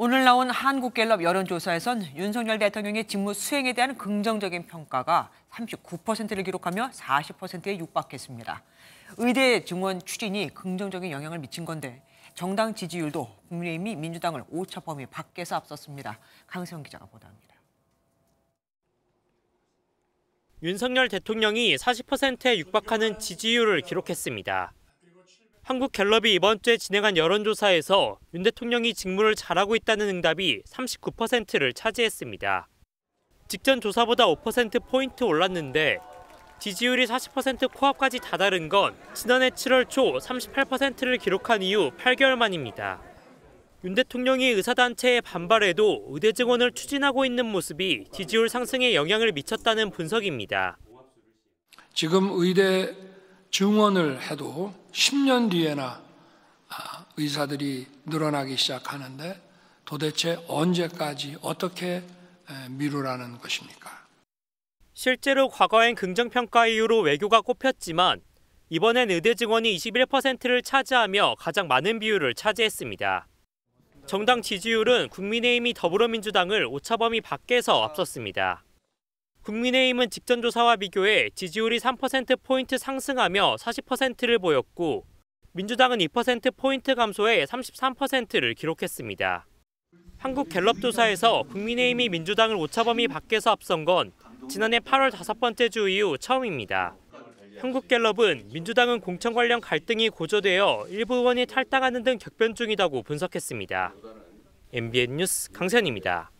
오늘 나온 한국갤럽 여론조사에선 윤석열 대통령의 직무 수행에 대한 긍정적인 평가가 39%를 기록하며 40%에 육박했습니다. 의대 증원 추진이 긍정적인 영향을 미친 건데 정당 지지율도 국민의힘이 민주당을 5차 범위 밖에서 앞섰습니다. 강세영 기자가 보도합니다. 윤석열 대통령이 40%에 육박하는 지지율을 기록했습니다. 한국갤럽이 이번 주에 진행한 여론조사에서 윤 대통령이 직무를 잘하고 있다는 응답이 39%를 차지했습니다. 직전 조사보다 5%포인트 올랐는데 지지율이 40% 코앞까지 다다른 건 지난해 7월 초 38%를 기록한 이후 8개월 만입니다. 윤 대통령이 의사단체의 반발에도 의대 증원을 추진하고 있는 모습이 지지율 상승에 영향을 미쳤다는 분석입니다. 지금 의대 증언을 해도 10년 뒤에나 아, 의사들이 늘어나기 시작하는데 도대체 언제까지 어떻게 미루라는 것입니까? 실제로 과거엔 긍정평가 이후로 외교가 꼽혔지만 이번엔 의대 증원이 21%를 차지하며 가장 많은 비율을 차지했습니다. 정당 지지율은 국민의힘이 더불어민주당을 오차범위 밖에서 앞섰습니다. 국민의힘은 직전 조사와 비교해 지지율이 3%포인트 상승하며 40%를 보였고 민주당은 2%포인트 감소해 33%를 기록했습니다. 한국 갤럽 조사에서 국민의힘이 민주당을 오차범위 밖에서 앞선 건 지난해 8월 다섯 번째 주 이후 처음입니다. 한국갤럽은 민주당은 공천 관련 갈등이 고조되어 일부 의원이 탈당하는 등 격변 중이라고 분석했습니다. MBN 뉴스 강선입니다.